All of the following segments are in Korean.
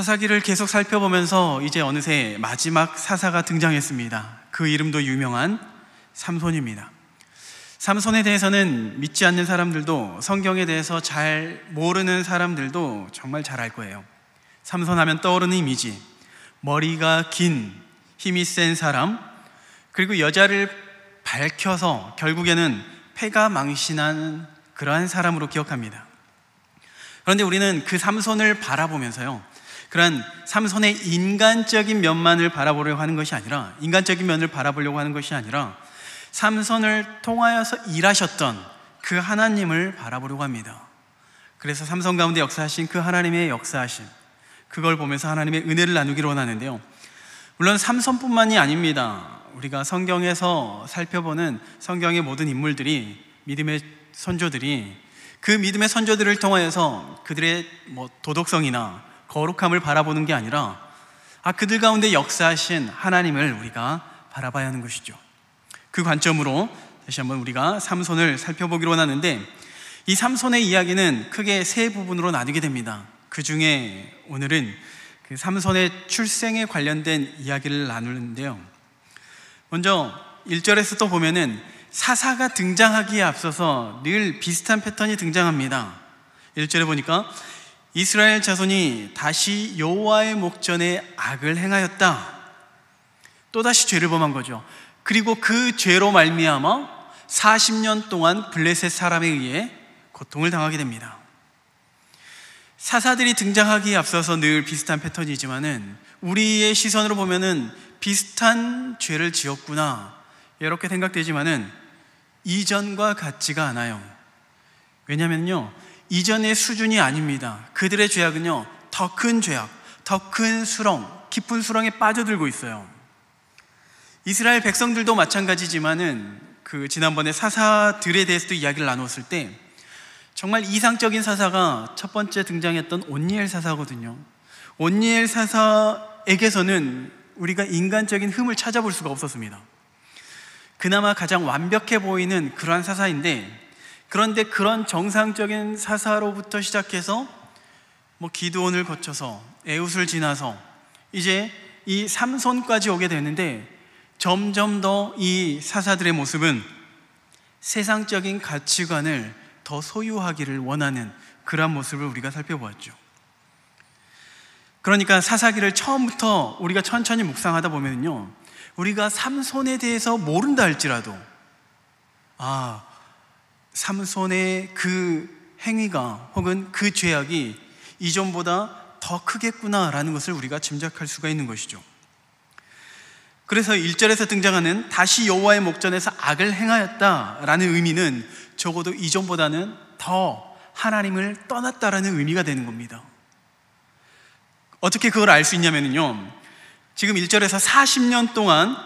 사사기를 계속 살펴보면서 이제 어느새 마지막 사사가 등장했습니다. 그 이름도 유명한 삼손입니다. 삼손에 대해서는 믿지 않는 사람들도 성경에 대해서 잘 모르는 사람들도 정말 잘 알 거예요. 삼손 하면 떠오르는 이미지. 머리가 긴, 힘이 센 사람, 그리고 여자를 밝혀서 결국에는 폐가 망신한 그러한 사람으로 기억합니다. 그런데 우리는 그 삼손을 바라보면서요. 그런 삼손의 인간적인 면만을 바라보려고 하는 것이 아니라 인간적인 면을 바라보려고 하는 것이 아니라 삼손을 통하여서 일하셨던 그 하나님을 바라보려고 합니다. 그래서 삼손 가운데 역사하신 그 하나님의 역사하심 그걸 보면서 하나님의 은혜를 나누기로 원하는데요. 물론 삼손뿐만이 아닙니다. 우리가 성경에서 살펴보는 성경의 모든 인물들이 믿음의 선조들이 그 믿음의 선조들을 통하여서 그들의 뭐 도덕성이나 거룩함을 바라보는 게 아니라 아, 그들 가운데 역사하신 하나님을 우리가 바라봐야 하는 것이죠. 그 관점으로 다시 한번 우리가 삼손을 살펴보기로 하는데 이 삼손의 이야기는 크게 세 부분으로 나누게 됩니다. 그 중에 오늘은 그 삼손의 출생에 관련된 이야기를 나누는데요. 먼저 1절에서 또 보면은 사사가 등장하기에 앞서서 늘 비슷한 패턴이 등장합니다. 1절에 보니까 이스라엘 자손이 다시 여호와의 목전에 악을 행하였다. 또다시 죄를 범한 거죠. 그리고 그 죄로 말미암아 40년 동안 블레셋 사람에 의해 고통을 당하게 됩니다. 사사들이 등장하기에 앞서서 늘 비슷한 패턴이지만은 우리의 시선으로 보면은 비슷한 죄를 지었구나 이렇게 생각되지만은 이전과 같지가 않아요. 왜냐면요 이전의 수준이 아닙니다. 그들의 죄악은요, 더 큰 죄악, 더 큰 수렁, 깊은 수렁에 빠져들고 있어요. 이스라엘 백성들도 마찬가지지만은 그 지난번에 사사들에 대해서도 이야기를 나눴을때 정말 이상적인 사사가 첫 번째 등장했던 온니엘 사사거든요. 온니엘 사사에게서는 우리가 인간적인 흠을 찾아볼 수가 없었습니다. 그나마 가장 완벽해 보이는 그러한 사사인데 그런데 그런 정상적인 사사로부터 시작해서 뭐기도원을 거쳐서 에웃을 지나서 이제 이 삼손까지 오게 되는데 점점 더 이 사사들의 모습은 세상적인 가치관을 더 소유하기를 원하는 그러한 모습을 우리가 살펴보았죠. 그러니까 사사기를 처음부터 우리가 천천히 묵상하다 보면요. 우리가 삼손에 대해서 모른다 할지라도, 아, 삼손의 그 행위가 혹은 그 죄악이 이전보다 더 크겠구나라는 것을 우리가 짐작할 수가 있는 것이죠. 그래서 1절에서 등장하는 다시 여호와의 목전에서 악을 행하였다라는 의미는 적어도 이전보다는 더 하나님을 떠났다라는 의미가 되는 겁니다. 어떻게 그걸 알 수 있냐면요. 지금 1절에서 40년 동안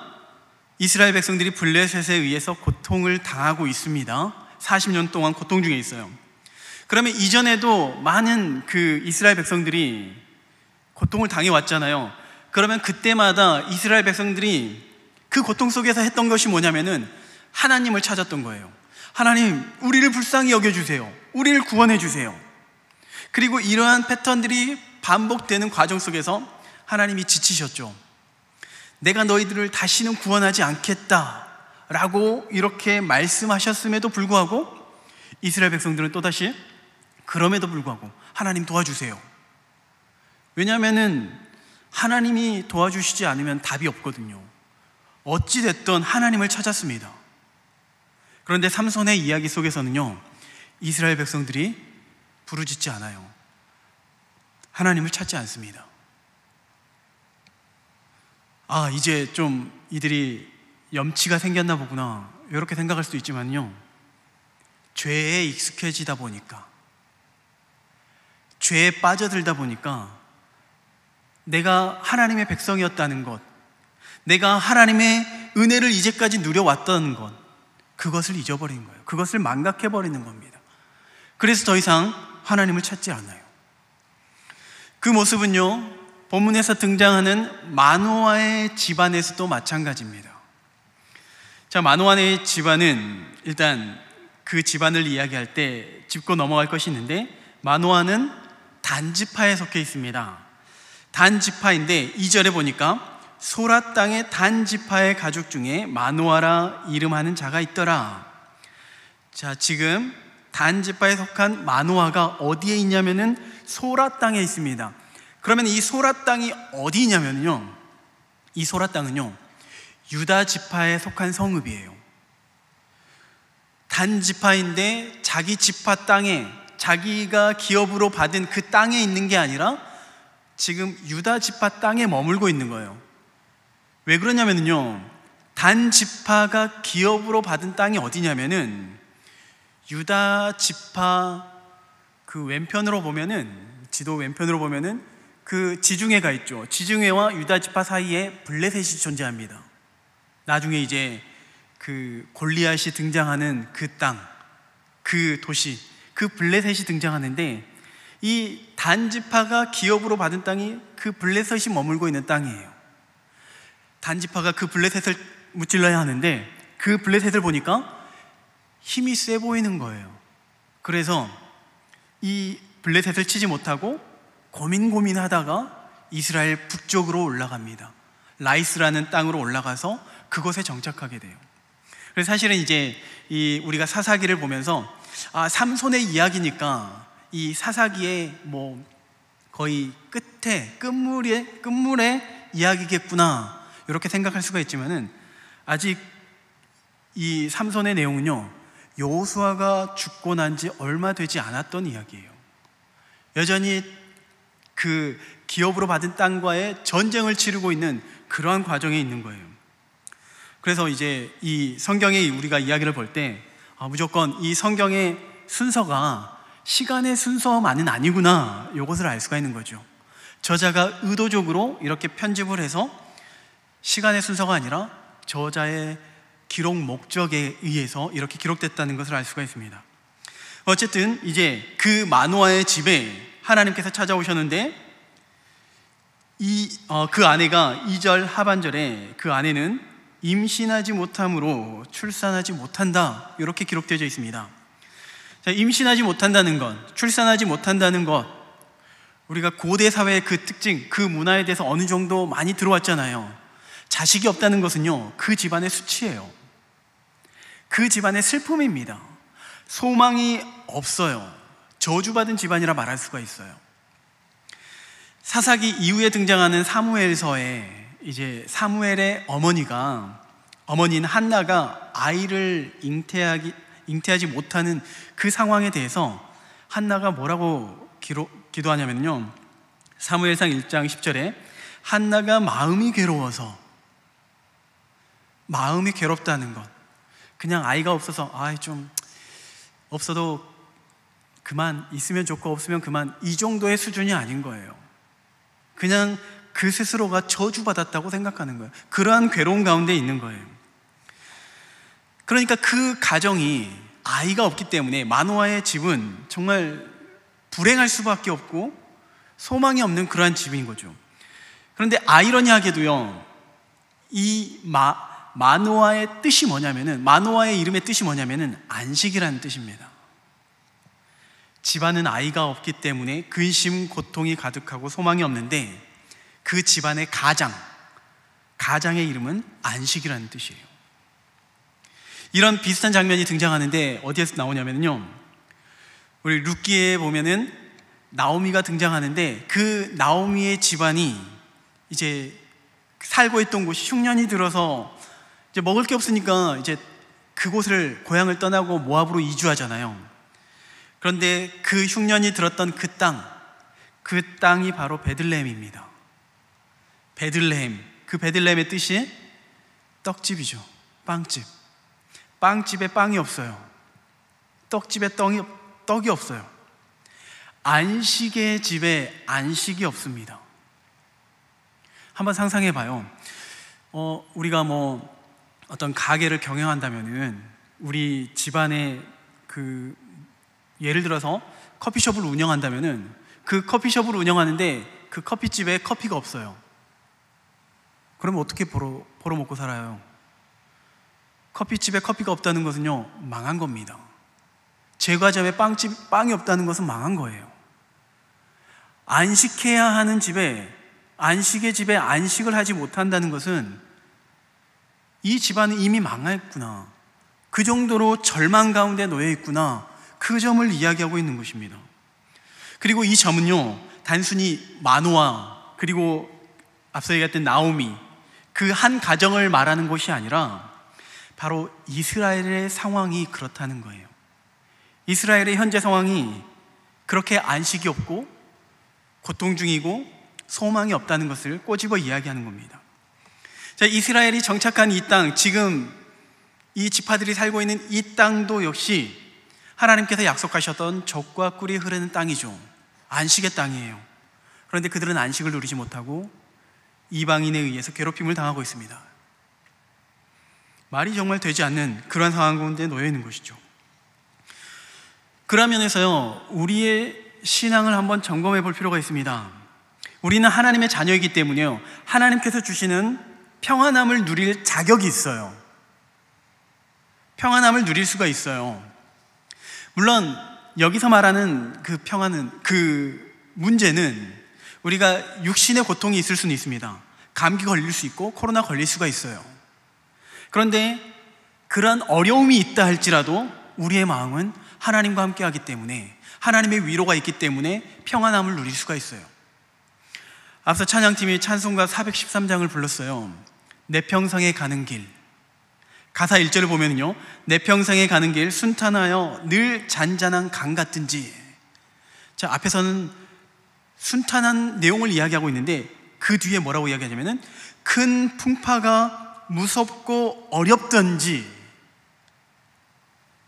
이스라엘 백성들이 블레셋에 의해서 고통을 당하고 있습니다. 40년 동안 고통 중에 있어요. 그러면 이전에도 많은 그 이스라엘 백성들이 고통을 당해 왔잖아요. 그러면 그때마다 이스라엘 백성들이 그 고통 속에서 했던 것이 뭐냐면은 하나님을 찾았던 거예요. 하나님, 우리를 불쌍히 여겨주세요. 우리를 구원해주세요. 그리고 이러한 패턴들이 반복되는 과정 속에서 하나님이 지치셨죠. 내가 너희들을 다시는 구원하지 않겠다. 라고 이렇게 말씀하셨음에도 불구하고 이스라엘 백성들은 또다시 그럼에도 불구하고 하나님 도와주세요. 왜냐하면 하나님이 도와주시지 않으면 답이 없거든요. 어찌됐던 하나님을 찾았습니다. 그런데 삼손의 이야기 속에서는요, 이스라엘 백성들이 부르짖지 않아요. 하나님을 찾지 않습니다. 아, 이제 좀 이들이 염치가 생겼나 보구나 이렇게 생각할 수 있지만요 죄에 익숙해지다 보니까 죄에 빠져들다 보니까 내가 하나님의 백성이었다는 것 내가 하나님의 은혜를 이제까지 누려왔던 것 그것을 잊어버리 거예요 그것을 망각해버리는 겁니다 그래서 더 이상 하나님을 찾지 않아요 그 모습은요 본문에서 등장하는 마노아의 집안에서도 마찬가지입니다 자, 마노안의 집안은 일단 그 집안을 이야기할 때 짚고 넘어갈 것이 있는데 마노안은 단지파에 속해 있습니다. 단지파인데 이절에 보니까 소라 땅의 단지파의 가족 중에 마노아라 이름하는 자가 있더라. 자, 지금 단지파에 속한 마노아가 어디에 있냐면은 소라 땅에 있습니다. 그러면 이 소라 땅이 어디냐면요. 이 소라 땅은요. 유다 지파에 속한 성읍이에요. 단 지파인데 자기 지파 땅에 자기가 기업으로 받은 그 땅에 있는 게 아니라 지금 유다 지파 땅에 머물고 있는 거예요. 왜 그러냐면요. 단 지파가 기업으로 받은 땅이 어디냐면은 유다 지파 그 왼편으로 보면은 지도 왼편으로 보면은 그 지중해가 있죠. 지중해와 유다 지파 사이에 블레셋이 존재합니다. 나중에 이제 그 골리앗이 등장하는 그 땅, 그 도시, 그 블레셋이 등장하는데 이 단지파가 기업으로 받은 땅이 그 블레셋이 머물고 있는 땅이에요. 단지파가 그 블레셋을 무찔러야 하는데 그 블레셋을 보니까 힘이 세 보이는 거예요. 그래서 이 블레셋을 치지 못하고 고민 고민하다가 이스라엘 북쪽으로 올라갑니다. 라이스라는 땅으로 올라가서 그곳에 정착하게 돼요. 그래서 사실은 이제 이 우리가 사사기를 보면서 아, 삼손의 이야기니까 이 사사기의 뭐 거의 끝에 끝물에 끝물의 이야기겠구나 이렇게 생각할 수가 있지만은 아직 이 삼손의 내용은요 여호수아가 죽고 난 지 얼마 되지 않았던 이야기예요. 여전히 그 기업으로 받은 땅과의 전쟁을 치르고 있는 그러한 과정에 있는 거예요. 그래서 이제 이성경에 우리가 이야기를 볼때 아, 무조건 이 성경의 순서가 시간의 순서만은 아니구나 이것을 알 수가 있는 거죠. 저자가 의도적으로 이렇게 편집을 해서 시간의 순서가 아니라 저자의 기록 목적에 의해서 이렇게 기록됐다는 것을 알 수가 있습니다. 어쨌든 이제 그 마노아의 집에 하나님께서 찾아오셨는데 이, 어, 그 아내가 2절 하반절에 그 아내는 임신하지 못함으로 출산하지 못한다. 이렇게 기록되어 있습니다. 자, 임신하지 못한다는 것, 출산하지 못한다는 것, 우리가 고대 사회의 그 특징, 그 문화에 대해서 어느 정도 많이 들어왔잖아요. 자식이 없다는 것은요, 그 집안의 수치예요. 그 집안의 슬픔입니다. 소망이 없어요. 저주받은 집안이라 말할 수가 있어요. 사사기 이후에 등장하는 사무엘서에 이제 사무엘의 어머니가 어머니인 한나가 아이를 잉태하기 잉태하지 못하는 그 상황에 대해서 한나가 뭐라고 기로, 기도하냐면요. 사무엘상 1장 10절에 한나가 마음이 괴로워서 마음이 괴롭다는 것. 그냥 아이가 없어서 아이 좀 없어도 그만 있으면 좋고 없으면 그만 이 정도의 수준이 아닌 거예요. 그냥 그 스스로가 저주받았다고 생각하는 거예요. 그러한 괴로운 가운데 있는 거예요. 그러니까 그 가정이 아이가 없기 때문에 마노아의 집은 정말 불행할 수밖에 없고 소망이 없는 그러한 집인 거죠. 그런데 아이러니하게도요, 이 마, 마노아의 뜻이 뭐냐면은, 마노아의 이름의 뜻이 뭐냐면은 안식이라는 뜻입니다. 집안은 아이가 없기 때문에 근심, 고통이 가득하고 소망이 없는데 그 집안의 가장, 가장의 이름은 안식이라는 뜻이에요. 이런 비슷한 장면이 등장하는데 어디에서 나오냐면요. 우리 룻기에 보면은 나오미가 등장하는데 그 나오미의 집안이 이제 살고 있던 곳이 흉년이 들어서 이제 먹을 게 없으니까 이제 그곳을 고향을 떠나고 모압으로 이주하잖아요. 그런데 그 흉년이 들었던 그 땅, 그 땅이 바로 베들레헴입니다. 베들레헴. 그 베들레헴의 뜻이 떡집이죠. 빵집. 빵집에 빵이 없어요. 떡집에 떡이, 떡이 없어요. 안식의 집에 안식이 없습니다. 한번 상상해 봐요. 어, 우리가 뭐 어떤 가게를 경영한다면은 우리 집안에 그 예를 들어서 커피숍을 운영한다면은 그 커피숍을 운영하는데 그 커피집에 커피가 없어요. 그럼 어떻게 벌어, 벌어 먹고 살아요? 커피집에 커피가 없다는 것은요, 망한 겁니다. 제과점에 빵집, 빵이 없다는 것은 망한 거예요. 안식해야 하는 집에, 안식의 집에 안식을 하지 못한다는 것은 이 집안은 이미 망했구나. 그 정도로 절망 가운데 놓여 있구나. 그 점을 이야기하고 있는 것입니다. 그리고 이 점은요, 단순히 마노아, 그리고 앞서 얘기했던 나오미, 그한 가정을 말하는 것이 아니라 바로 이스라엘의 상황이 그렇다는 거예요. 이스라엘의 현재 상황이 그렇게 안식이 없고 고통 중이고 소망이 없다는 것을 꼬집어 이야기하는 겁니다. 자, 이스라엘이 정착한 이 땅, 지금 이 지파들이 살고 있는 이 땅도 역시 하나님께서 약속하셨던 적과 꿀이 흐르는 땅이죠. 안식의 땅이에요. 그런데 그들은 안식을 누리지 못하고 이방인에 의해서 괴롭힘을 당하고 있습니다. 말이 정말 되지 않는 그러 상황 가운데 놓여 있는 것이죠. 그런 면에서요, 우리의 신앙을 한번 점검해 볼 필요가 있습니다. 우리는 하나님의 자녀이기 때문에요, 하나님께서 주시는 평안함을 누릴 자격이 있어요. 평안함을 누릴 수가 있어요. 물론, 여기서 말하는 그 평안은, 그 문제는 우리가 육신의 고통이 있을 수는 있습니다. 감기 걸릴 수 있고 코로나 걸릴 수가 있어요. 그런데 그러한 어려움이 있다 할지라도 우리의 마음은 하나님과 함께 하기 때문에 하나님의 위로가 있기 때문에 평안함을 누릴 수가 있어요. 앞서 찬양팀이 찬송가 413장을 불렀어요. 내 평상에 가는 길. 가사 1절을 보면요. 내 평상에 가는 길 순탄하여 늘 잔잔한 강 같든지. 자, 앞에서는 순탄한 내용을 이야기하고 있는데 그 뒤에 뭐라고 이야기하냐면은 큰 풍파가 무섭고 어렵던지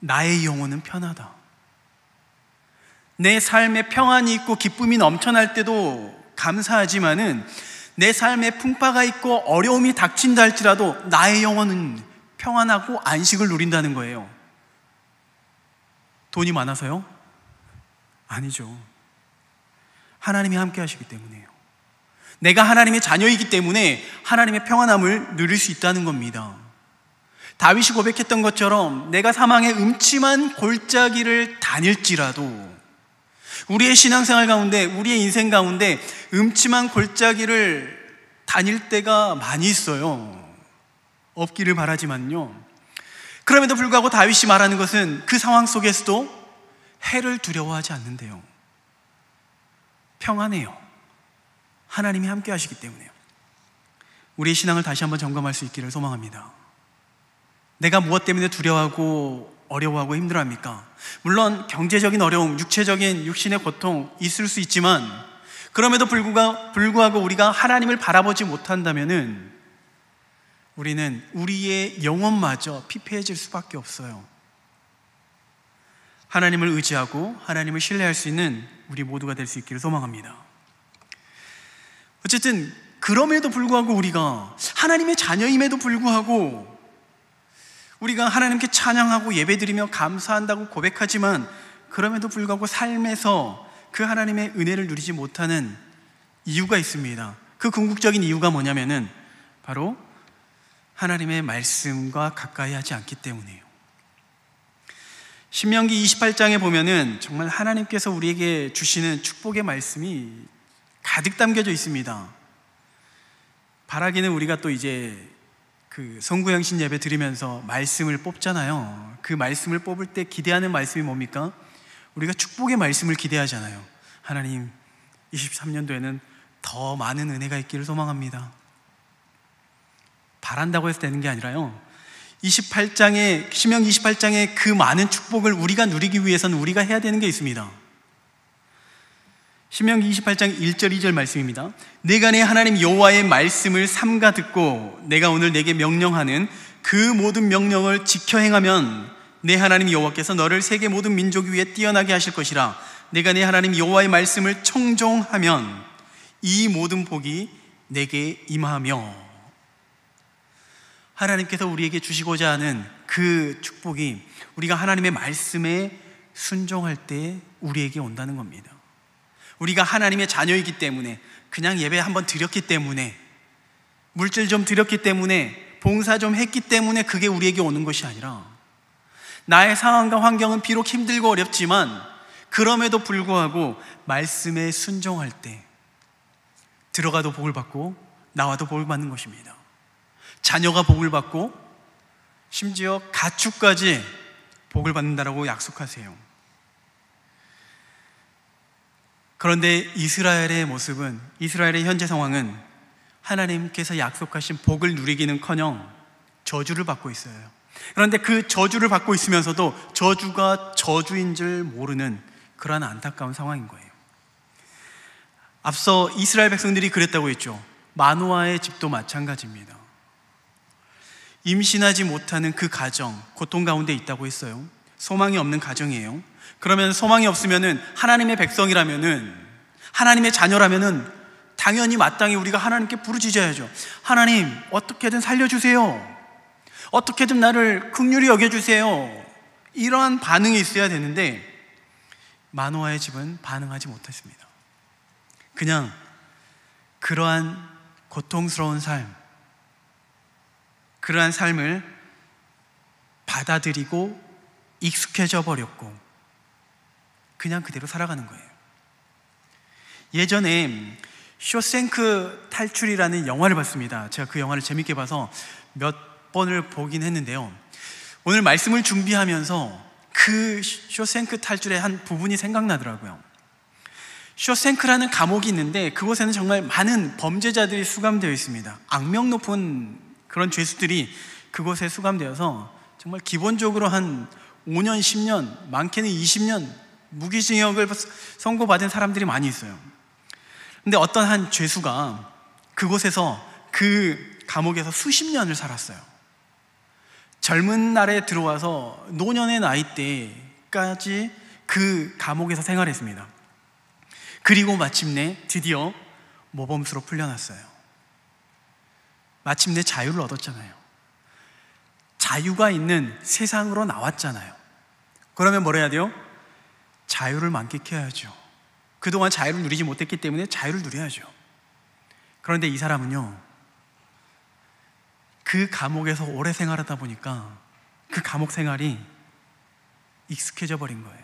나의 영혼은 편하다. 내 삶에 평안이 있고 기쁨이 넘쳐날 때도 감사하지만은 내 삶에 풍파가 있고 어려움이 닥친다 할지라도 나의 영혼은 평안하고 안식을 누린다는 거예요. 돈이 많아서요? 아니죠. 하나님이 함께 하시기 때문이에요. 내가 하나님의 자녀이기 때문에 하나님의 평안함을 누릴 수 있다는 겁니다. 다윗이 고백했던 것처럼 내가 사망의 음침한 골짜기를 다닐지라도 우리의 신앙생활 가운데 우리의 인생 가운데 음침한 골짜기를 다닐 때가 많이 있어요. 없기를 바라지만요. 그럼에도 불구하고 다윗이 말하는 것은 그 상황 속에서도 해를 두려워하지 않는데요. 평안해요. 하나님이 함께 하시기 때문에요. 우리의 신앙을 다시 한번 점검할 수 있기를 소망합니다. 내가 무엇 때문에 두려워하고 어려워하고 힘들어합니까? 물론 경제적인 어려움, 육체적인 육신의 고통 있을 수 있지만 그럼에도 불구하고 우리가 하나님을 바라보지 못한다면은 우리는 우리의 영혼마저 피폐해질 수밖에 없어요. 하나님을 의지하고 하나님을 신뢰할 수 있는 우리 모두가 될 수 있기를 소망합니다. 어쨌든 그럼에도 불구하고 우리가 하나님의 자녀임에도 불구하고 우리가 하나님께 찬양하고 예배드리며 감사한다고 고백하지만 그럼에도 불구하고 삶에서 그 하나님의 은혜를 누리지 못하는 이유가 있습니다. 그 궁극적인 이유가 뭐냐면은 바로 하나님의 말씀과 가까이 하지 않기 때문이에요. 신명기 28장에 보면은 정말 하나님께서 우리에게 주시는 축복의 말씀이 가득 담겨져 있습니다. 바라기는 우리가 또 이제 그 성구양신 예배 드리면서 말씀을 뽑잖아요. 그 말씀을 뽑을 때 기대하는 말씀이 뭡니까? 우리가 축복의 말씀을 기대하잖아요. 하나님, 23년도에는 더 많은 은혜가 있기를 소망합니다. 바란다고 해서 되는 게 아니라요. 28장에 시명 28장에 그 많은 축복을 우리가 누리기 위해서는 우리가 해야 되는 게 있습니다. 신명 28장 1절 2절 말씀입니다. 내가 내 하나님 여호와의 말씀을 삼가 듣고 내가 오늘 내게 명령하는 그 모든 명령을 지켜 행하면 내 하나님 여호와께서 너를 세계 모든 민족 위에 뛰어나게 하실 것이라. 내가 내 하나님 여호와의 말씀을 청종하면 이 모든 복이 내게 임하며 하나님께서 우리에게 주시고자 하는 그 축복이 우리가 하나님의 말씀에 순종할 때 우리에게 온다는 겁니다. 우리가 하나님의 자녀이기 때문에 그냥 예배 한번 드렸기 때문에 물질 좀 드렸기 때문에 봉사 좀 했기 때문에 그게 우리에게 오는 것이 아니라 나의 상황과 환경은 비록 힘들고 어렵지만 그럼에도 불구하고 말씀에 순종할 때 들어가도 복을 받고 나와도 복을 받는 것입니다. 자녀가 복을 받고 심지어 가축까지 복을 받는다라고 약속하세요. 그런데 이스라엘의 모습은 이스라엘의 현재 상황은 하나님께서 약속하신 복을 누리기는커녕 저주를 받고 있어요. 그런데 그 저주를 받고 있으면서도 저주가 저주인 줄 모르는 그러한 안타까운 상황인 거예요. 앞서 이스라엘 백성들이 그랬다고 했죠. 마누아의 집도 마찬가지입니다. 임신하지 못하는 그 가정, 고통 가운데 있다고 했어요. 소망이 없는 가정이에요. 그러면 소망이 없으면은 하나님의 백성이라면은 하나님의 자녀라면은 당연히 마땅히 우리가 하나님께 부르짖어야죠. 하나님, 어떻게든 살려주세요. 어떻게든 나를 극률히 여겨주세요. 이러한 반응이 있어야 되는데 마노아의 집은 반응하지 못했습니다. 그냥 그러한 고통스러운 삶, 그러한 삶을 받아들이고 익숙해져 버렸고 그냥 그대로 살아가는 거예요. 예전에 쇼생크 탈출이라는 영화를 봤습니다. 제가 그 영화를 재밌게 봐서 몇 번을 보긴 했는데요. 오늘 말씀을 준비하면서 그 쇼생크 탈출의 한 부분이 생각나더라고요. 쇼생크라는 감옥이 있는데 그곳에는 정말 많은 범죄자들이 수감되어 있습니다. 악명 높은 그런 죄수들이 그곳에 수감되어서 정말 기본적으로 한 5년, 10년, 많게는 20년 무기징역을 선고받은 사람들이 많이 있어요. 근데 어떤 한 죄수가 그곳에서 그 감옥에서 수십 년을 살았어요. 젊은 날에 들어와서 노년의 나이 때까지 그 감옥에서 생활했습니다. 그리고 마침내 드디어 모범수로 풀려났어요. 마침내 자유를 얻었잖아요. 자유가 있는 세상으로 나왔잖아요. 그러면 뭘 해야 돼요? 자유를 만끽해야죠. 그동안 자유를 누리지 못했기 때문에 자유를 누려야죠. 그런데 이 사람은요, 그 감옥에서 오래 생활하다 보니까 그 감옥 생활이 익숙해져 버린 거예요.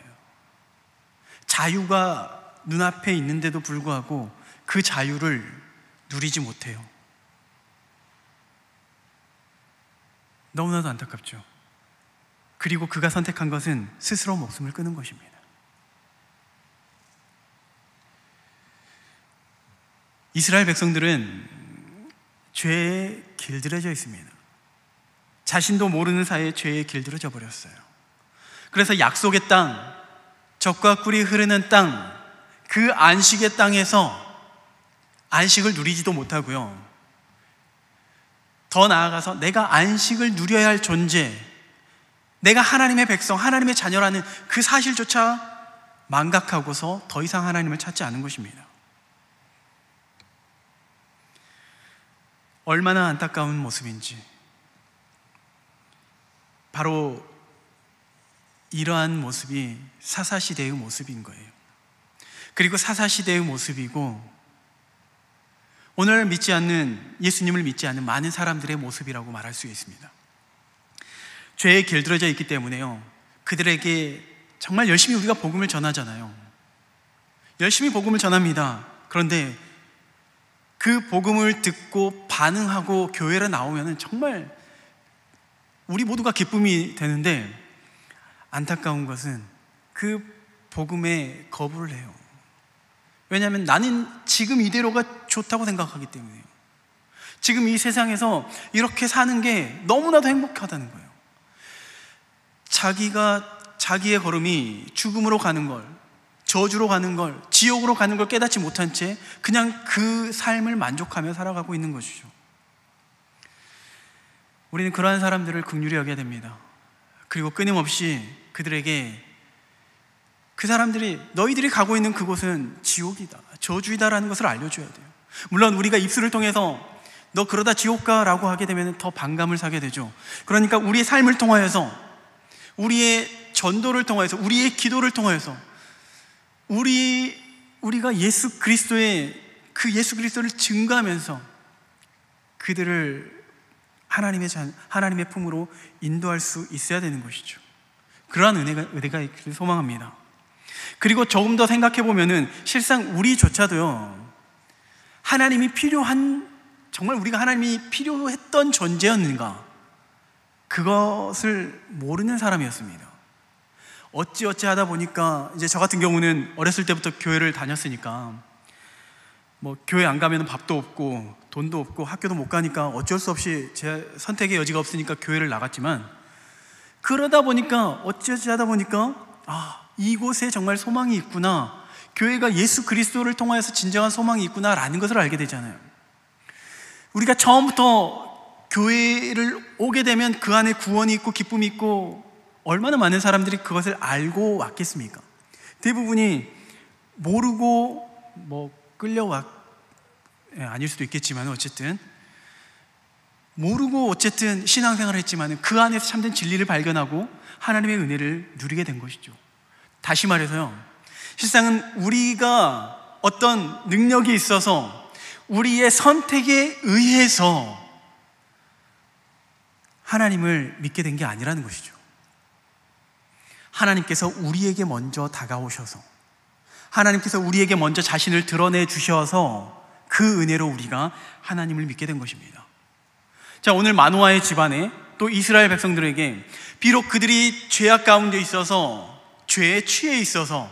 자유가 눈앞에 있는데도 불구하고 그 자유를 누리지 못해요. 너무나도 안타깝죠. 그리고 그가 선택한 것은 스스로 목숨을 끊은 것입니다. 이스라엘 백성들은 죄에 길들여져 있습니다. 자신도 모르는 사이에 죄에 길들여져 버렸어요. 그래서 약속의 땅, 적과 꿀이 흐르는 땅, 그 안식의 땅에서 안식을 누리지도 못하고요. 더 나아가서 내가 안식을 누려야 할 존재, 내가 하나님의 백성, 하나님의 자녀라는 그 사실조차 망각하고서 더 이상 하나님을 찾지 않은 것입니다. 얼마나 안타까운 모습인지. 바로 이러한 모습이 사사시대의 모습인 거예요. 그리고 사사시대의 모습이고 오늘 믿지 않는 예수님을 믿지 않는 많은 사람들의 모습이라고 말할 수 있습니다. 죄에 길들여져 있기 때문에요. 그들에게 정말 열심히 우리가 복음을 전하잖아요. 열심히 복음을 전합니다. 그런데 그 복음을 듣고 반응하고 교회로 나오면 정말 우리 모두가 기쁨이 되는데 안타까운 것은 그 복음에 거부를 해요. 왜냐하면 나는 지금 이대로가 좋다고 생각하기 때문에요. 지금 이 세상에서 이렇게 사는 게 너무나도 행복하다는 거예요. 자기가 자기의 걸음이 죽음으로 가는 걸, 저주로 가는 걸, 지옥으로 가는 걸 깨닫지 못한 채 그냥 그 삶을 만족하며 살아가고 있는 것이죠. 우리는 그러한 사람들을 극률히 여겨야 됩니다. 그리고 끊임없이 그들에게 그 사람들이 너희들이 가고 있는 그곳은 지옥이다, 저주이다라는 것을 알려줘야 돼요. 물론 우리가 입술을 통해서 너 그러다 지옥 가라고 하게 되면 더 반감을 사게 되죠. 그러니까 우리의 삶을 통하여서 우리의 전도를 통하여서 우리의 기도를 통하여서 우리 우리가 예수 그리스도의 그 예수 그리스도를 증거하면서 그들을 하나님의 잔, 하나님의 품으로 인도할 수 있어야 되는 것이죠. 그러한 은혜가 은혜가 있기를 소망합니다. 그리고 조금 더 생각해 보면은 실상 우리조차도요. 하나님이 필요한 정말 우리가 하나님이 필요했던 존재였는가? 그것을 모르는 사람이었습니다. 어찌어찌 하다 보니까 이제 저 같은 경우는 어렸을 때부터 교회를 다녔으니까 뭐 교회 안 가면 밥도 없고 돈도 없고 학교도 못 가니까 어쩔 수 없이 제 선택의 여지가 없으니까 교회를 나갔지만 그러다 보니까 어찌어찌 하다 보니까 아, 이곳에 정말 소망이 있구나 교회가 예수 그리스도를 통하여서 진정한 소망이 있구나라는 것을 알게 되잖아요. 우리가 처음부터 교회를 오게 되면 그 안에 구원이 있고 기쁨이 있고 얼마나 많은 사람들이 그것을 알고 왔겠습니까? 대부분이 모르고 뭐 끌려왔 예, 아닐 수도 있겠지만 어쨌든 모르고 어쨌든 신앙생활을 했지만 그 안에서 참된 진리를 발견하고 하나님의 은혜를 누리게 된 것이죠. 다시 말해서요. 실상은 우리가 어떤 능력이 있어서 우리의 선택에 의해서 하나님을 믿게 된 게 아니라는 것이죠. 하나님께서 우리에게 먼저 다가오셔서 하나님께서 우리에게 먼저 자신을 드러내 주셔서 그 은혜로 우리가 하나님을 믿게 된 것입니다. 자, 오늘 마누아의 집안에 또 이스라엘 백성들에게 비록 그들이 죄악 가운데 있어서 죄에 취해 있어서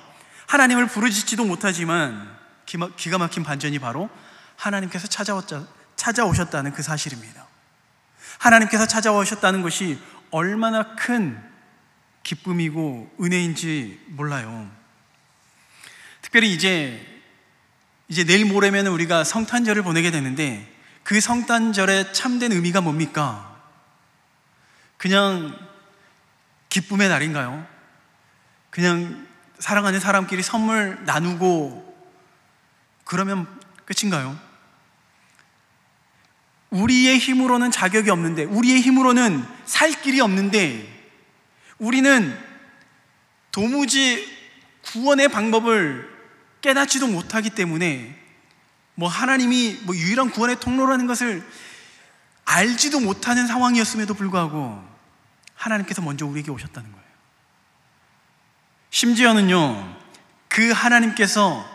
하나님을 부르짖지도 못하지만 기가 막힌 반전이 바로 하나님께서 찾아오자, 찾아오셨다는 그 사실입니다. 하나님께서 찾아오셨다는 것이 얼마나 큰 기쁨이고 은혜인지 몰라요. 특별히 이제 이제 내일 모레면 우리가 성탄절을 보내게 되는데 그 성탄절의 참된 의미가 뭡니까? 그냥 기쁨의 날인가요? 그냥 사랑하는 사람끼리 선물 나누고 그러면 끝인가요? 우리의 힘으로는 자격이 없는데, 우리의 힘으로는 살 길이 없는데, 우리는 도무지 구원의 방법을 깨닫지도 못하기 때문에, 뭐 하나님이 뭐 유일한 구원의 통로라는 것을 알지도 못하는 상황이었음에도 불구하고, 하나님께서 먼저 우리에게 오셨다는 거예요. 심지어는요, 그 하나님께서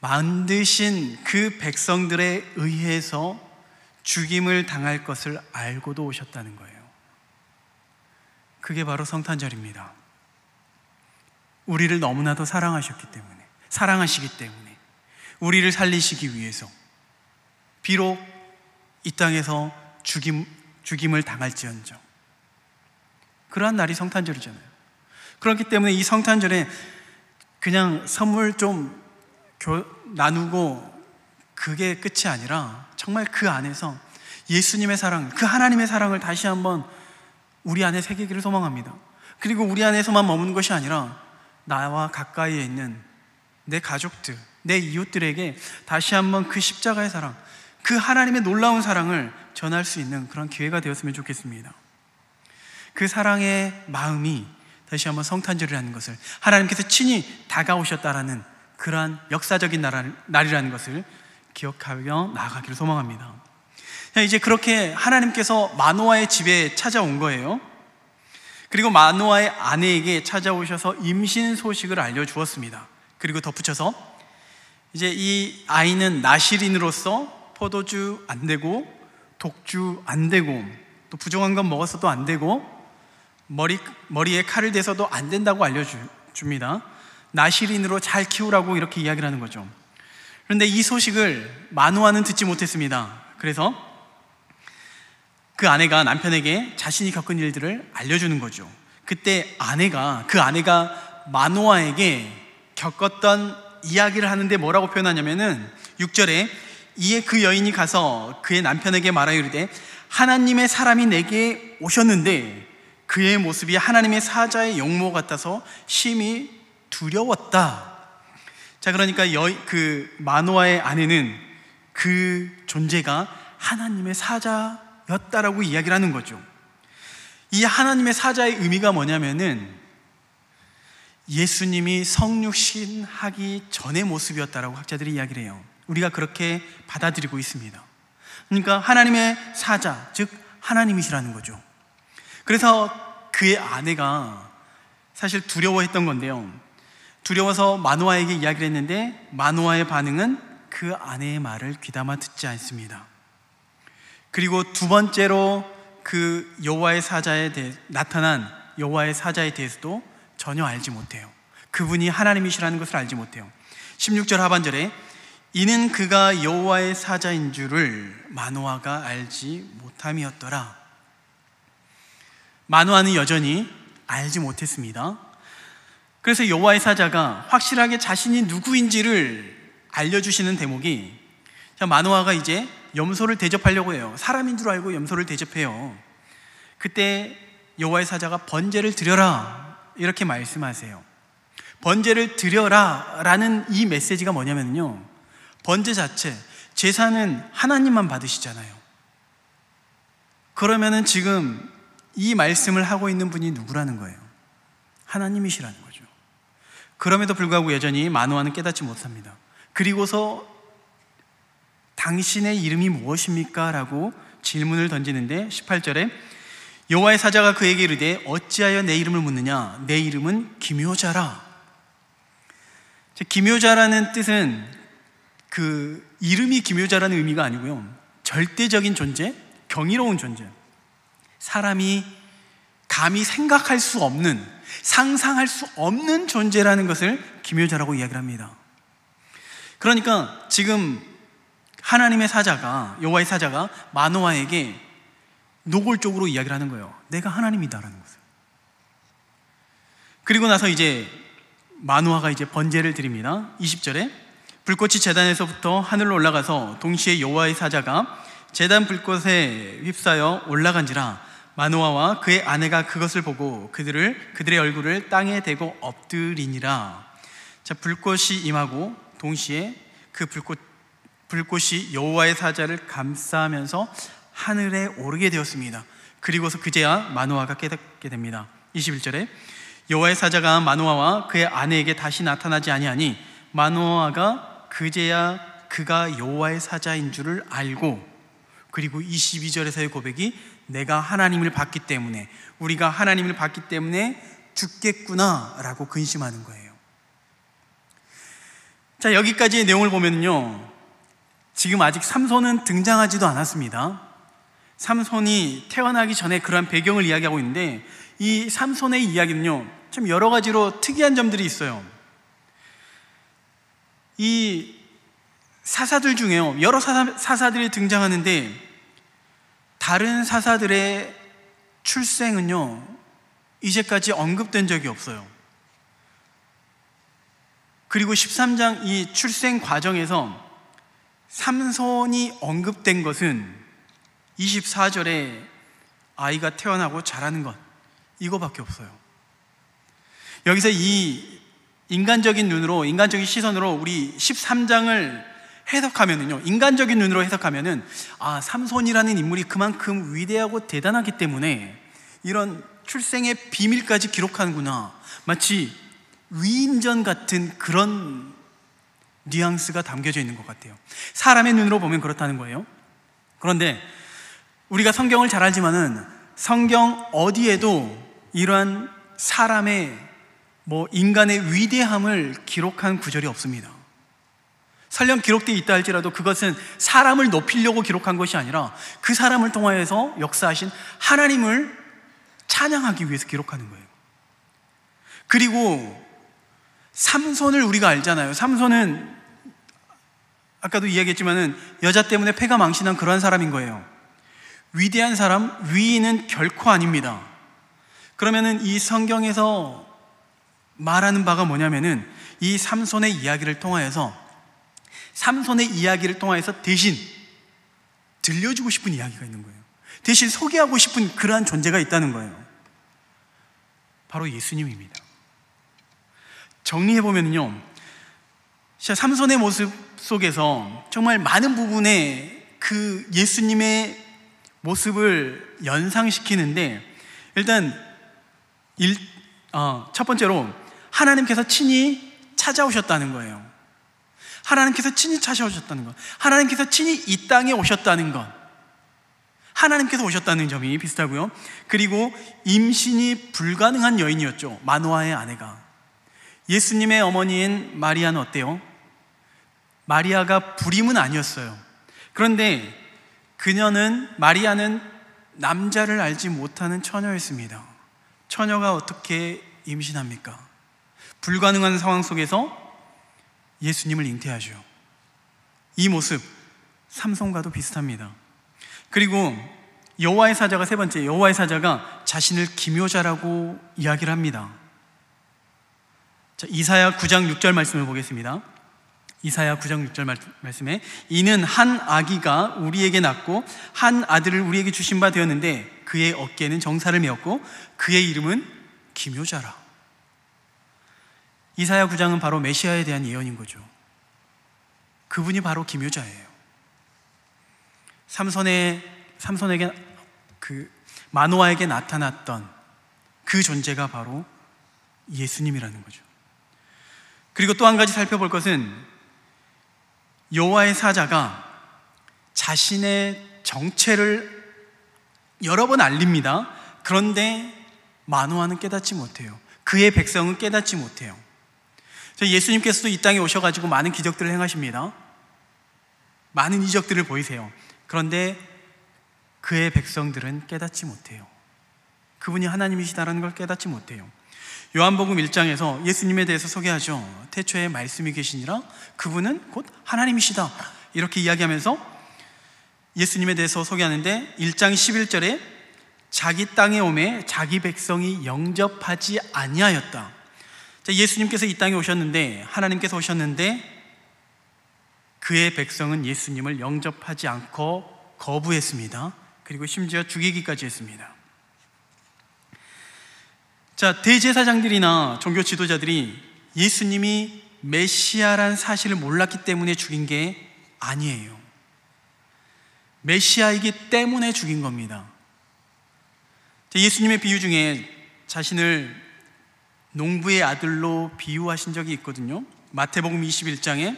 만드신 그 백성들에 의해서 죽임을 당할 것을 알고도 오셨다는 거예요. 그게 바로 성탄절입니다. 우리를 너무나도 사랑하셨기 때문에, 사랑하시기 때문에, 우리를 살리시기 위해서, 비록 이 땅에서 죽임, 죽임을 당할지언정. 그러한 날이 성탄절이잖아요. 그렇기 때문에 이 성탄절에 그냥 선물 좀 교, 나누고 그게 끝이 아니라 정말 그 안에서 예수님의 사랑, 그 하나님의 사랑을 다시 한번 우리 안에 새기기를 소망합니다. 그리고 우리 안에서만 머무는 것이 아니라 나와 가까이에 있는 내 가족들, 내 이웃들에게 다시 한번 그 십자가의 사랑, 그 하나님의 놀라운 사랑을 전할 수 있는 그런 기회가 되었으면 좋겠습니다. 그 사랑의 마음이 다시 한번 성탄절이라는 것을 하나님께서 친히 다가오셨다라는 그러한 역사적인 날이라는 것을 기억하며 나아가기를 소망합니다. 이제 그렇게 하나님께서 마노아의 집에 찾아온 거예요. 그리고 마노아의 아내에게 찾아오셔서 임신 소식을 알려주었습니다. 그리고 덧붙여서 이제 이 아이는 나시린으로서 포도주 안 되고 독주 안 되고 또 부정한 건 먹었어도 안 되고 머리, 머리에 칼을 대서도 안 된다고 알려줍니다. 나시린으로 잘 키우라고 이렇게 이야기를 하는 거죠. 그런데 이 소식을 마누아는 듣지 못했습니다. 그래서 그 아내가 남편에게 자신이 겪은 일들을 알려주는 거죠. 그때 아내가, 그 아내가 마누아에게 겪었던 이야기를 하는데 뭐라고 표현하냐면은 6절에 이에 그 여인이 가서 그의 남편에게 말하여 이르되 하나님의 사람이 내게 오셨는데 그의 모습이 하나님의 사자의 용모 같아서 심히 두려웠다. 자, 그러니까 여, 그 마노아의 아내는 그 존재가 하나님의 사자였다라고 이야기를 하는 거죠. 이 하나님의 사자의 의미가 뭐냐면은 예수님이 성육신 하기 전의 모습이었다라고 학자들이 이야기를 해요. 우리가 그렇게 받아들이고 있습니다. 그러니까 하나님의 사자, 즉 하나님이시라는 거죠. 그래서 그의 아내가 사실 두려워했던 건데요. 두려워서 마노아에게 이야기를 했는데 마노아의 반응은 그 아내의 말을 귀담아 듣지 않습니다. 그리고 두 번째로 그 여호와의 사자에 대해 나타난 여호와의 사자에 대해서도 전혀 알지 못해요. 그분이 하나님이시라는 것을 알지 못해요. 16절 하반절에 이는 그가 여호와의 사자인 줄을 마노아가 알지 못함이었더라. 마누아는 여전히 알지 못했습니다. 그래서 여호와의 사자가 확실하게 자신이 누구인지를 알려주시는 대목이 자 마누아가 이제 염소를 대접하려고 해요. 사람인 줄 알고 염소를 대접해요. 그때 여호와의 사자가 번제를 드려라 이렇게 말씀하세요. 번제를 드려라라는 이 메시지가 뭐냐면요. 번제 자체 제사는 하나님만 받으시잖아요. 그러면은 지금 이 말씀을 하고 있는 분이 누구라는 거예요? 하나님이시라는 거죠. 그럼에도 불구하고 여전히 마노아는 깨닫지 못합니다. 그리고서 당신의 이름이 무엇입니까? 라고 질문을 던지는데 18절에 여호와의 사자가 그에게 이르되 어찌하여 내 이름을 묻느냐 내 이름은 기묘자라 기묘자라는 뜻은 그 이름이 기묘자라는 의미가 아니고요 절대적인 존재, 경이로운 존재 사람이 감히 생각할 수 없는, 상상할 수 없는 존재라는 것을 기묘자라고 이야기를 합니다. 그러니까 지금 하나님의 사자가, 여호와의 사자가 마노아에게 노골적으로 이야기를 하는 거예요. 내가 하나님이다라는 것을. 그리고 나서 이제 마누아가 이제 번제를 드립니다. 20절에 불꽃이 재단에서부터 하늘로 올라가서 동시에 여호와의 사자가 재단 불꽃에 휩싸여 올라간지라 마노아와 그의 아내가 그것을 보고 그들을 그들의 얼굴을 땅에 대고 엎드리니라. 자 불꽃이 임하고 동시에 그 불꽃 불꽃이 여호와의 사자를 감싸면서 하늘에 오르게 되었습니다. 그리고서 그제야 마노아가 깨닫게 됩니다. 21절에 여호와의 사자가 마노아와 그의 아내에게 다시 나타나지 아니하니 마노아가 그제야 그가 여호와의 사자인 줄을 알고 그리고 22절에서의 고백이 내가 하나님을 봤기 때문에 우리가 하나님을 봤기 때문에 죽겠구나라고 근심하는 거예요. 자, 여기까지의 내용을 보면요. 지금 아직 삼손은 등장하지도 않았습니다. 삼손이 태어나기 전에 그러한 배경을 이야기하고 있는데 이 삼손의 이야기는요. 참 여러 가지로 특이한 점들이 있어요. 이 사사들 중에요. 여러 사사, 사사들이 등장하는데 다른 사사들의 출생은요, 이제까지 언급된 적이 없어요. 그리고 13장 이 출생 과정에서 삼손이 언급된 것은 24절에 아이가 태어나고 자라는 것, 이거밖에 없어요. 여기서 이 인간적인 눈으로, 인간적인 시선으로 우리 13장을 해석하면은요, 인간적인 눈으로 해석하면은, 아, 삼손이라는 인물이 그만큼 위대하고 대단하기 때문에 이런 출생의 비밀까지 기록하는구나. 마치 위인전 같은 그런 뉘앙스가 담겨져 있는 것 같아요. 사람의 눈으로 보면 그렇다는 거예요. 그런데 우리가 성경을 잘 알지만은 성경 어디에도 이러한 사람의 뭐 인간의 위대함을 기록한 구절이 없습니다. 설령 기록되어 있다 할지라도 그것은 사람을 높이려고 기록한 것이 아니라 그 사람을 통하여서 역사하신 하나님을 찬양하기 위해서 기록하는 거예요. 그리고 삼손을 우리가 알잖아요. 삼손은 아까도 이야기했지만은 여자 때문에 폐가 망신한 그러한 사람인 거예요. 위대한 사람, 위인은 결코 아닙니다. 그러면은 이 성경에서 말하는 바가 뭐냐면은 이 삼손의 이야기를 통하여서 삼손의 이야기를 통해서 대신 들려주고 싶은 이야기가 있는 거예요. 대신 소개하고 싶은 그러한 존재가 있다는 거예요. 바로 예수님입니다. 정리해보면요. 삼손의 모습 속에서 정말 많은 부분에 그 예수님의 모습을 연상시키는데 일단 일, 어, 첫 번째로 하나님께서 친히 찾아오셨다는 거예요. 하나님께서 친히 찾아오셨다는 것. 하나님께서 친히 이 땅에 오셨다는 것. 하나님께서 오셨다는 점이 비슷하고요. 그리고 임신이 불가능한 여인이었죠. 마노아의 아내가. 예수님의 어머니인 마리아는 어때요? 마리아가 불임은 아니었어요. 그런데 그녀는, 마리아는 남자를 알지 못하는 처녀였습니다. 처녀가 어떻게 임신합니까? 불가능한 상황 속에서 예수님을 잉태하시오. 이 모습 삼손과도 비슷합니다. 그리고 여호와의 사자가 세 번째 여호와의 사자가 자신을 기묘자라고 이야기를 합니다. 자, 이사야 9장 6절 말씀을 보겠습니다. 이사야 9장 6절 말, 씀에 이는 한 아기가 우리에게 낳고 한 아들을 우리에게 주신 바 되었는데 그의 어깨는 정사를 메었고 그의 이름은 기묘자라. 이사야 9장은 바로 메시아에 대한 예언인 거죠. 그분이 바로 기묘자예요. 삼손의 삼손에게 그 마노아에게 나타났던 그 존재가 바로 예수님이라는 거죠. 그리고 또 한 가지 살펴볼 것은 여호와의 사자가 자신의 정체를 여러 번 알립니다. 그런데 마노아는 깨닫지 못해요. 그의 백성은 깨닫지 못해요. 예수님께서도 이 땅에 오셔가지고 많은 기적들을 행하십니다. 많은 이적들을 보이세요. 그런데 그의 백성들은 깨닫지 못해요. 그분이 하나님이시다라는 걸 깨닫지 못해요. 요한복음 1장에서 예수님에 대해서 소개하죠. 태초에 말씀이 계시니라 그분은 곧 하나님이시다. 이렇게 이야기하면서 예수님에 대해서 소개하는데 1장 11절에 자기 땅에 오매 자기 백성이 영접하지 아니하였다. 예수님께서 이 땅에 오셨는데 하나님께서 오셨는데 그의 백성은 예수님을 영접하지 않고 거부했습니다. 그리고 심지어 죽이기까지 했습니다. 자, 대제사장들이나 종교 지도자들이 예수님이 메시아란 사실을 몰랐기 때문에 죽인 게 아니에요. 메시아이기 때문에 죽인 겁니다. 예수님의 비유 중에 자신을 농부의 아들로 비유하신 적이 있거든요. 마태복음 21장에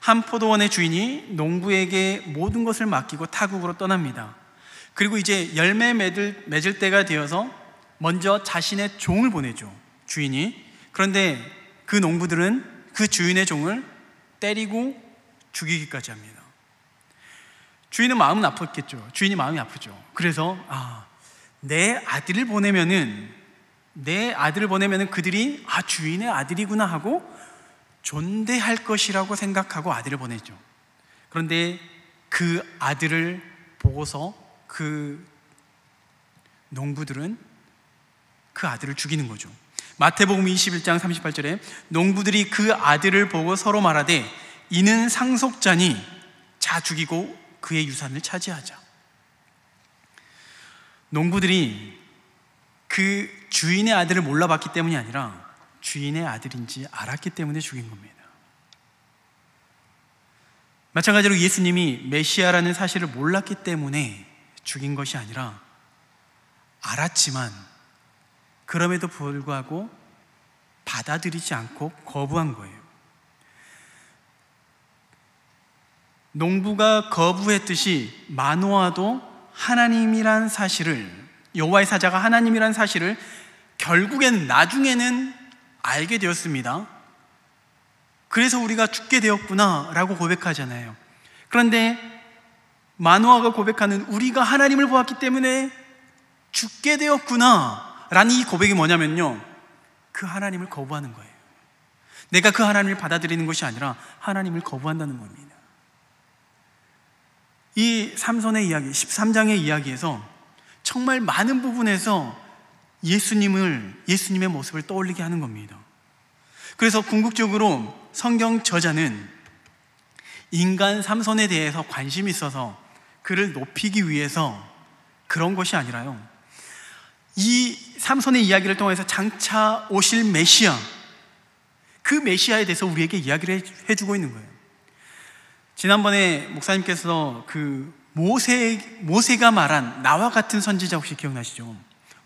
한 포도원의 주인이 농부에게 모든 것을 맡기고 타국으로 떠납니다. 그리고 이제 열매 맺을, 맺을 때가 되어서 먼저 자신의 종을 보내죠. 주인이. 그런데 그 농부들은 그 주인의 종을 때리고 죽이기까지 합니다. 주인은 마음은 아팠겠죠. 주인이 마음이 아프죠. 그래서, 아, 내 아들을 보내면은 내 아들을 보내면 그들이 아 주인의 아들이구나 하고 존대할 것이라고 생각하고 아들을 보내죠. 그런데 그 아들을 보고서 그 농부들은 그 아들을 죽이는 거죠. 마태복음 21장 38절에 농부들이 그 아들을 보고 서로 말하되 이는 상속자니 자 죽이고 그의 유산을 차지하자. 농부들이 그 주인의 아들을 몰라봤기 때문이 아니라 주인의 아들인지 알았기 때문에 죽인 겁니다. 마찬가지로 예수님이 메시아라는 사실을 몰랐기 때문에 죽인 것이 아니라 알았지만 그럼에도 불구하고 받아들이지 않고 거부한 거예요. 농부가 거부했듯이 마노아도 하나님이란 사실을 여호와의 사자가 하나님이란 사실을 결국엔 나중에는 알게 되었습니다. 그래서 우리가 죽게 되었구나라고 고백하잖아요. 그런데 마노아가 고백하는 우리가 하나님을 보았기 때문에 죽게 되었구나라는 이 고백이 뭐냐면요. 그 하나님을 거부하는 거예요. 내가 그 하나님을 받아들이는 것이 아니라 하나님을 거부한다는 겁니다. 이 삼손의 이야기, 13장의 이야기에서 정말 많은 부분에서 예수님을, 예수님의 모습을 떠올리게 하는 겁니다. 그래서 궁극적으로 성경 저자는 인간 삼손에 대해서 관심이 있어서 그를 높이기 위해서 그런 것이 아니라요. 이 삼손의 이야기를 통해서 장차 오실 메시아, 그 메시아에 대해서 우리에게 이야기를 해주고 있는 거예요. 지난번에 목사님께서 그 모세, 모세가 말한 나와 같은 선지자 혹시 기억나시죠?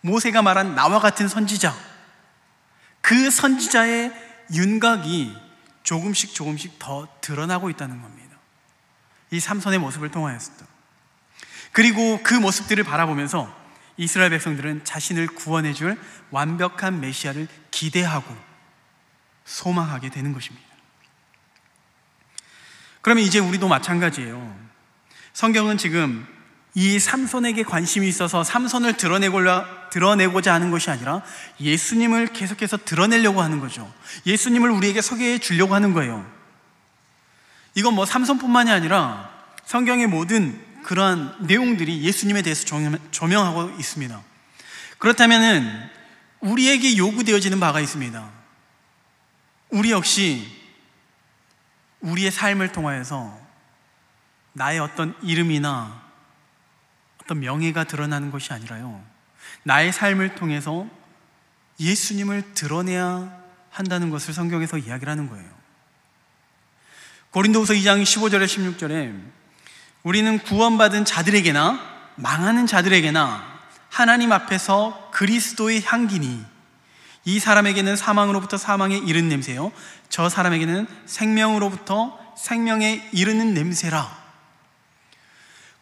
모세가 말한 나와 같은 선지자, 그 선지자의 윤곽이 조금씩 조금씩 더 드러나고 있다는 겁니다. 이 삼선의 모습을 통하였습니다. 그리고 그 모습들을 바라보면서 이스라엘 백성들은 자신을 구원해 줄 완벽한 메시아를 기대하고 소망하게 되는 것입니다. 그러면 이제 우리도 마찬가지예요. 성경은 지금 이 삼손에게 관심이 있어서 삼손을 드러내고, 자 하는 것이 아니라 예수님을 계속해서 드러내려고 하는 거죠. 예수님을 우리에게 소개해 주려고 하는 거예요. 이건 뭐 삼손뿐만이 아니라 성경의 모든 그러한 내용들이 예수님에 대해서 조명하고 있습니다. 그렇다면은 우리에게 요구되어지는 바가 있습니다. 우리 역시 우리의 삶을 통하여서 나의 어떤 이름이나 어떤 명예가 드러나는 것이 아니라요. 나의 삶을 통해서 예수님을 드러내야 한다는 것을 성경에서 이야기를 하는 거예요. 고린도후서 2장 15절에 16절에 우리는 구원받은 자들에게나 망하는 자들에게나 하나님 앞에서 그리스도의 향기니 이 사람에게는 사망으로부터 사망에 이른 냄새요 저 사람에게는 생명으로부터 생명에 이르는 냄새라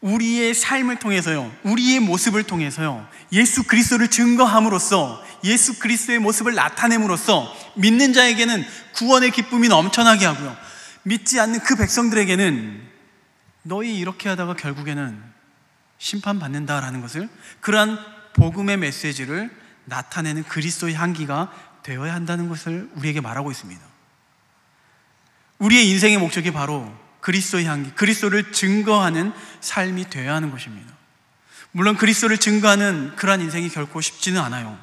우리의 삶을 통해서요, 우리의 모습을 통해서요, 예수 그리스도를 증거함으로써 예수 그리스도의 모습을 나타냄으로써 믿는 자에게는 구원의 기쁨이 넘쳐나게 하고요. 믿지 않는 그 백성들에게는 너희 이렇게 하다가 결국에는 심판받는다라는 것을 그러한 복음의 메시지를 나타내는 그리스도의 향기가 되어야 한다는 것을 우리에게 말하고 있습니다. 우리의 인생의 목적이 바로 그리스도의 향기, 그리스도를 증거하는 삶이 되어야 하는 것입니다. 물론 그리스도를 증거하는 그러한 인생이 결코 쉽지는 않아요.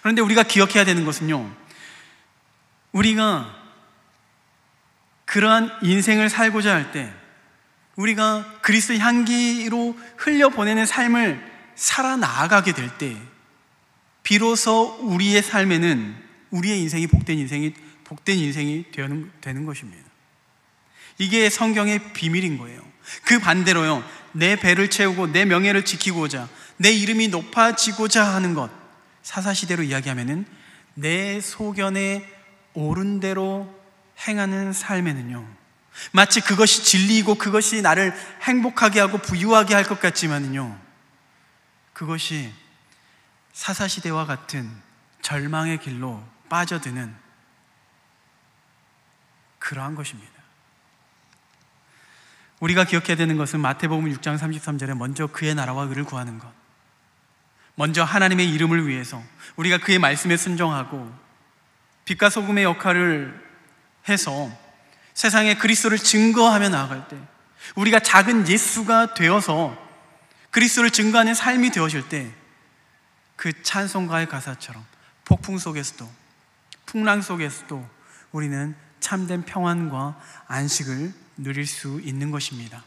그런데 우리가 기억해야 되는 것은요. 우리가 그러한 인생을 살고자 할 때 우리가 그리스도 향기로 흘려보내는 삶을 살아 나아가게 될 때 비로소 우리의 삶에는 우리의 인생이 복된 인생이 복된 인생이 되는, 되는 것입니다. 이게 성경의 비밀인 거예요. 그 반대로요. 내 배를 채우고 내 명예를 지키고자 내 이름이 높아지고자 하는 것 사사시대로 이야기하면은 내 소견에 옳은 대로 행하는 삶에는요. 마치 그것이 진리이고 그것이 나를 행복하게 하고 부유하게 할 것 같지만은요. 그것이 사사시대와 같은 절망의 길로 빠져드는 그러한 것입니다. 우리가 기억해야 되는 것은 마태복음 6장 33절에 먼저 그의 나라와 그를 구하는 것. 먼저 하나님의 이름을 위해서 우리가 그의 말씀에 순종하고 빛과 소금의 역할을 해서 세상에 그리스도를 증거하며 나아갈 때 우리가 작은 예수가 되어서 그리스도를 증거하는 삶이 되어질 때 그 찬송가의 가사처럼 폭풍 속에서도 풍랑 속에서도 우리는 참된 평안과 안식을 누릴 수 있는 것입니다.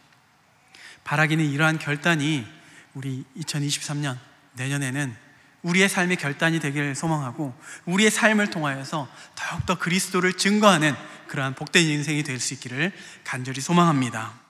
바라기는 이러한 결단이 우리 2023년 내년에는 우리의 삶의 결단이 되기 소망하고 우리의 삶을 통하여서 더욱더 그리스도를 증거하는 그러한 복된 인생이 될 수 있기를 간절히 소망합니다.